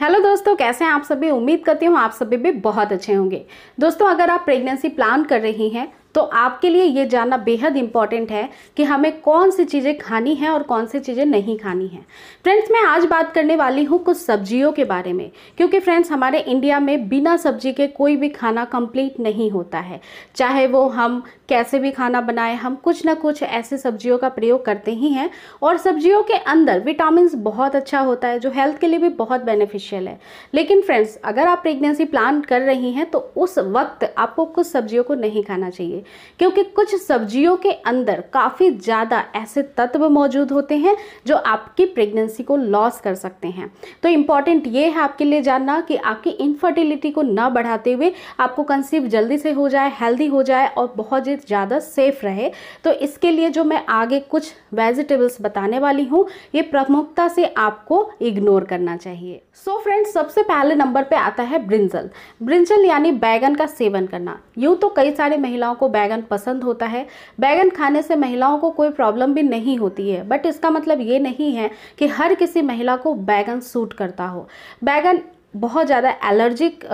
hello दोस्तों कैसे हैं आप सभी उम्मीद करती हूँ आप सभी भी बहुत अच्छे होंगे दोस्तों अगर आप प्रेगनेंसी प्लान कर रही हैं तो आपके लिए ये जानना बेहद इंपॉर्टेंट है कि हमें कौन सी चीज़ें खानी हैं और कौन सी चीज़ें नहीं खानी हैं फ्रेंड्स मैं आज बात करने वाली हूँ कुछ सब्जियों के बारे में क्योंकि फ्रेंड्स हमारे इंडिया में बिना सब्जी के कोई भी खाना कंप्लीट नहीं होता है चाहे वो हम कैसे भी खाना बनाए हम कुछ ना कुछ ऐसे सब्जियों का प्रयोग करते ही हैं और सब्जियों के अंदर विटामिन बहुत अच्छा होता है जो हेल्थ के लिए भी बहुत बेनिफिशियल है लेकिन फ्रेंड्स अगर आप प्रेगनेंसी प्लान कर रही हैं तो उस वक्त आपको कुछ सब्जियों को नहीं खाना चाहिए क्योंकि कुछ सब्जियों के अंदर काफ़ी ज़्यादा ऐसे तत्व मौजूद होते हैं जो आपकी प्रेगनेंसी को लॉस कर सकते हैं तो इम्पॉर्टेंट ये है आपके लिए जानना कि आपकी इनफर्टिलिटी को ना बढ़ाते हुए आपको कंसीव जल्दी से हो जाए हेल्दी हो जाए और बहुत ज़्यादा सेफ रहे तो इसके लिए जो मैं आगे कुछ वेजिटेबल्स बताने वाली हूँ ये प्रमुखता से आपको इग्नोर करना चाहिए सो so फ्रेंड्स सबसे पहले नंबर पे आता है ब्रिंजल ब्रिंजल यानी बैगन का सेवन करना यूं तो कई सारे महिलाओं को बैगन पसंद होता है बैगन खाने से महिलाओं को कोई प्रॉब्लम भी नहीं होती है बट इसका मतलब ये नहीं है कि हर किसी महिला को बैगन सूट करता हो बैगन बहुत ज़्यादा एलर्जिक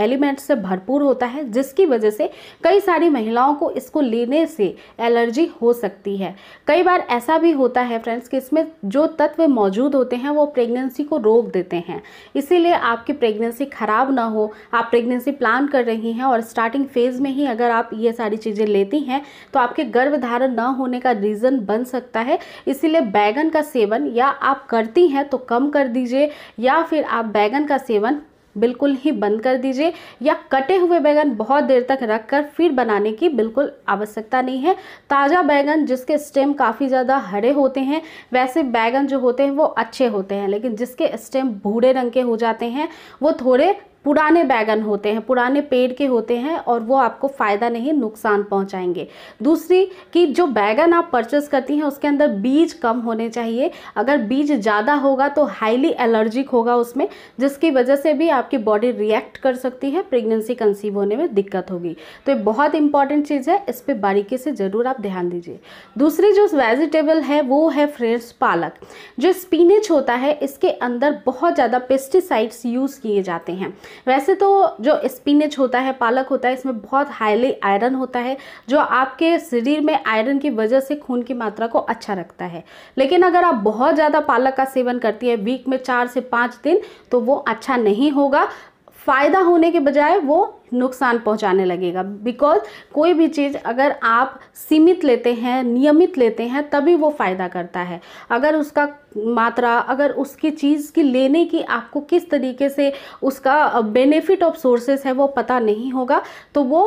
एलिमेंट से भरपूर होता है जिसकी वजह से कई सारी महिलाओं को इसको लेने से एलर्जी हो सकती है कई बार ऐसा भी होता है फ्रेंड्स कि इसमें जो तत्व मौजूद होते हैं वो प्रेगनेंसी को रोक देते हैं इसीलिए आपकी प्रेगनेंसी ख़राब ना हो आप प्रेगनेंसी प्लान कर रही हैं और स्टार्टिंग फेज़ में ही अगर आप ये सारी चीज़ें लेती हैं तो आपके गर्भधारण न होने का रीज़न बन सकता है इसीलिए बैगन का सेवन या आप करती हैं तो कम कर दीजिए या फिर आप बैगन का का सेवन बिल्कुल ही बंद कर दीजिए या कटे हुए बैगन बहुत देर तक रख कर फिर बनाने की बिल्कुल आवश्यकता नहीं है ताज़ा बैगन जिसके स्टेम काफ़ी ज़्यादा हरे होते हैं वैसे बैगन जो होते हैं वो अच्छे होते हैं लेकिन जिसके स्टेम भूरे रंग के हो जाते हैं वो थोड़े पुराने बैगन होते हैं पुराने पेड़ के होते हैं और वो आपको फ़ायदा नहीं नुकसान पहुंचाएंगे दूसरी कि जो बैगन आप परचेस करती हैं उसके अंदर बीज कम होने चाहिए अगर बीज ज़्यादा होगा तो हाईली एलर्जिक होगा उसमें जिसकी वजह से भी आपकी बॉडी रिएक्ट कर सकती है प्रेगनेंसी कंसीव होने में दिक्कत होगी तो ये बहुत इंपॉर्टेंट चीज़ है इस पर बारीकी से ज़रूर आप ध्यान दीजिए दूसरी जो वेजिटेबल है वो है फ्रेश पालक जो स्पिनच होता है इसके अंदर बहुत ज़्यादा पेस्टिसाइड्स यूज़ किए जाते हैं वैसे तो जो स्पिनच होता है पालक होता है इसमें बहुत हाईली आयरन होता है जो आपके शरीर में आयरन की वजह से खून की मात्रा को अच्छा रखता है लेकिन अगर आप बहुत ज़्यादा पालक का सेवन करती है वीक में चार से पाँच दिन तो वो अच्छा नहीं होगा फ़ायदा होने के बजाय वो नुकसान पहुंचाने लगेगा बिकॉज कोई भी चीज़ अगर आप सीमित लेते हैं नियमित लेते हैं तभी वो फ़ायदा करता है अगर उसका मात्रा अगर उसकी चीज़ की लेने की आपको किस तरीके से उसका बेनिफिट ऑफ सोर्सेस है वो पता नहीं होगा तो वो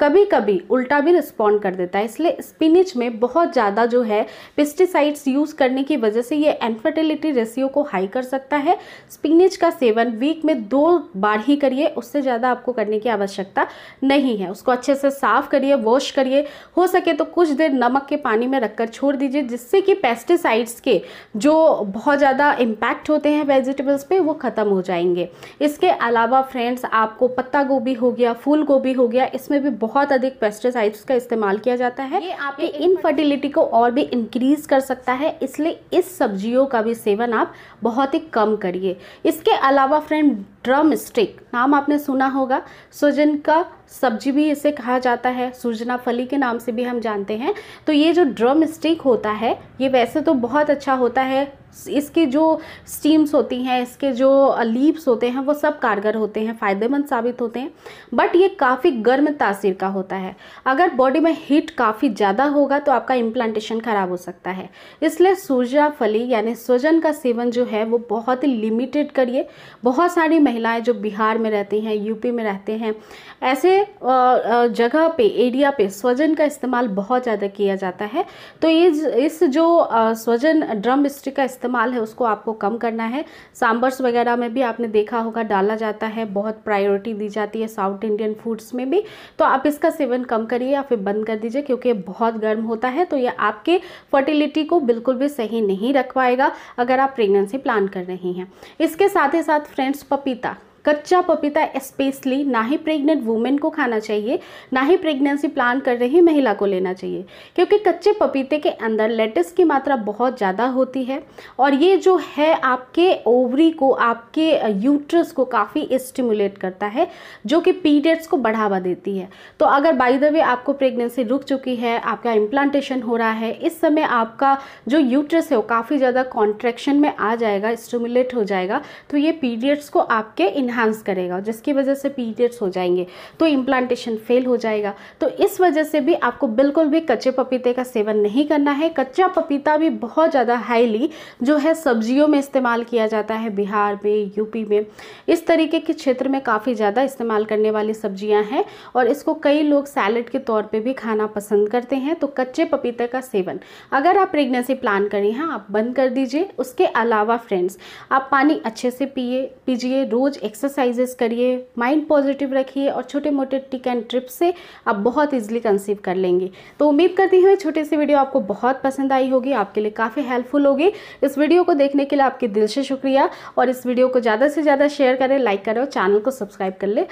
कभी कभी उल्टा भी रिस्पॉन्ड कर देता है इसलिए स्पिनिच में बहुत ज़्यादा जो है पेस्टिसाइड्स यूज़ करने की वजह से ये एनफर्टिलिटी रेशियो को हाई कर सकता है स्पिनिच का सेवन वीक में दो बार ही करिए उससे ज़्यादा आपको करने की आवश्यकता नहीं है उसको अच्छे से साफ़ करिए वॉश करिए हो सके तो कुछ देर नमक के पानी में रखकर छोड़ दीजिए जिससे कि पेस्टिसाइड्स के जो बहुत ज़्यादा इम्पैक्ट होते हैं वेजिटेबल्स पर वो ख़त्म हो जाएंगे इसके अलावा फ्रेंड्स आपको पत्ता गोभी हो गया फूल गोभी हो गया इसमें भी बहुत बहुत अधिक पेस्टिसाइड्स का इस्तेमाल किया जाता है ये इनफर्टिलिटी को और भी इंक्रीज कर सकता है इसलिए इस सब्जियों का भी सेवन आप बहुत ही कम करिए इसके अलावा फ्रेंड ड्रम स्टिक नाम आपने सुना होगा सो जिनका सब्जी भी इसे कहा जाता है सूजना फली के नाम से भी हम जानते हैं तो ये जो ड्रम स्टिक होता है ये वैसे तो बहुत अच्छा होता है इसके जो स्टीम्स होती हैं इसके जो लीप्स होते हैं वो सब कारगर होते हैं फ़ायदेमंद साबित होते हैं बट ये काफ़ी गर्म तासीर का होता है अगर बॉडी में हीट काफ़ी ज़्यादा होगा तो आपका इम्प्लांटेशन ख़राब हो सकता है इसलिए फली यानी सूजन का सेवन जो है वो बहुत ही लिमिटेड करिए बहुत सारी महिलाएं जो बिहार में रहती हैं यूपी में रहते हैं ऐसे जगह पे एरिया पे स्वजन का इस्तेमाल बहुत ज़्यादा किया जाता है तो ये इस जो स्वजन ड्रम स्टिक का इस्तेमाल है उसको आपको कम करना है सांबर्स वगैरह में भी आपने देखा होगा डाला जाता है बहुत प्रायोरिटी दी जाती है साउथ इंडियन फूड्स में भी तो आप इसका सेवन कम करिए या फिर बंद कर दीजिए क्योंकि बहुत गर्म होता है तो ये आपके फर्टिलिटी को बिल्कुल भी सही नहीं रख पाएगा अगर आप प्रेगनेंसी प्लान कर रही हैं इसके साथ ही साथ फ्रेंड्स पपीता कच्चा पपीता स्पेशली ना ही प्रेग्नेंट वुमेन को खाना चाहिए ना ही प्रेगनेंसी प्लान कर रही महिला को लेना चाहिए क्योंकि कच्चे पपीते के अंदर लेटस की मात्रा बहुत ज़्यादा होती है और ये जो है आपके ओवरी को आपके यूट्रस को काफ़ी स्टिमुलेट करता है जो कि पीरियड्स को बढ़ावा देती है तो अगर बाई द वे आपको प्रेगनेंसी रुक चुकी है आपका इम्प्लांटेशन हो रहा है इस समय आपका जो यूट्रस है वो काफ़ी ज़्यादा कॉन्ट्रेक्शन में आ जाएगा स्टिमुलेट हो जाएगा तो ये पीरियड्स को आपके इन इन्हांस करेगा जिसकी वजह से पीरियड्स हो जाएंगे तो इम्प्लांटेशन फेल हो जाएगा तो इस वजह से भी आपको बिल्कुल भी कच्चे पपीते का सेवन नहीं करना है कच्चा पपीता भी बहुत ज़्यादा हाईली जो है सब्जियों में इस्तेमाल किया जाता है बिहार में यूपी में इस तरीके के क्षेत्र में काफ़ी ज़्यादा इस्तेमाल करने वाली सब्जियाँ हैं और इसको कई लोग सैलड के तौर पर भी खाना पसंद करते हैं तो कच्चे पपीते का सेवन अगर आप प्रेगनेंसी प्लान करें हैं हाँ, आप बंद कर दीजिए उसके अलावा फ्रेंड्स आप पानी अच्छे से पिए पीजिए रोज़ एक्स एक्सरसाइजेस करिए माइंड पॉजिटिव रखिए और छोटे मोटे टिक एंड ट्रिप्स से आप बहुत ईजिली कंसीव कर लेंगे तो उम्मीद करती हूँ छोटी सी वीडियो आपको बहुत पसंद आई होगी आपके लिए काफ़ी हेल्पफुल होगी इस वीडियो को देखने के लिए आपके दिल से शुक्रिया और इस वीडियो को ज़्यादा से ज़्यादा शेयर करें लाइक करें और चैनल को सब्सक्राइब कर ले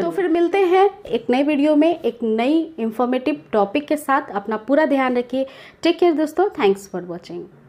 तो फिर मिलते हैं एक नई वीडियो में एक नई इन्फॉर्मेटिव टॉपिक के साथ अपना पूरा ध्यान रखिए टेक केयर दोस्तों थैंक्स फॉर वॉचिंग